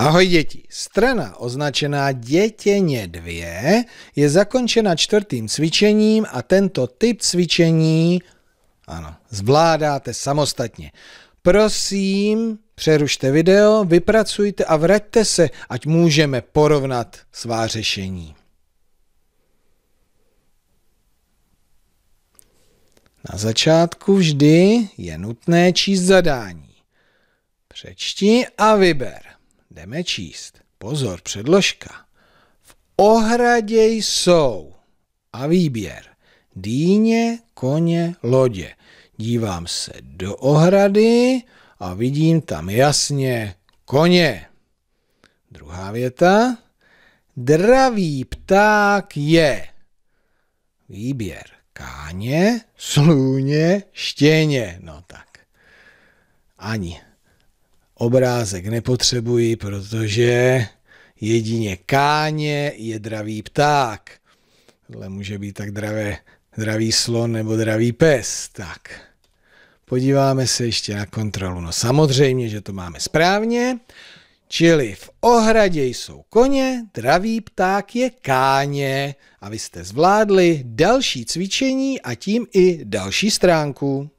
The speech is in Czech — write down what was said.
Ahoj děti. Strana označená dětěně dvě je zakončena čtvrtým cvičením a tento typ cvičení ano, zvládáte samostatně. Prosím, přerušte video, vypracujte a vraťte se, ať můžeme porovnat svá řešení. Na začátku vždy je nutné číst zadání. Přečti a vyber. Jdeme číst. Pozor, předložka. V ohradě jsou a výběr. Dýně, koně, lodě. Dívám se do ohrady a vidím tam jasně koně. Druhá věta. Dravý pták je. Výběr. Káně, sluně, štěně. No tak. Ani obrázek nepotřebuji, protože jedině káně je dravý pták. Tohle může být tak dravé, dravý slon nebo dravý pes. Tak, podíváme se ještě na kontrolu. No samozřejmě, že to máme správně. Čili v ohradě jsou koně, dravý pták je káně a vy jste zvládli další cvičení a tím i další stránku.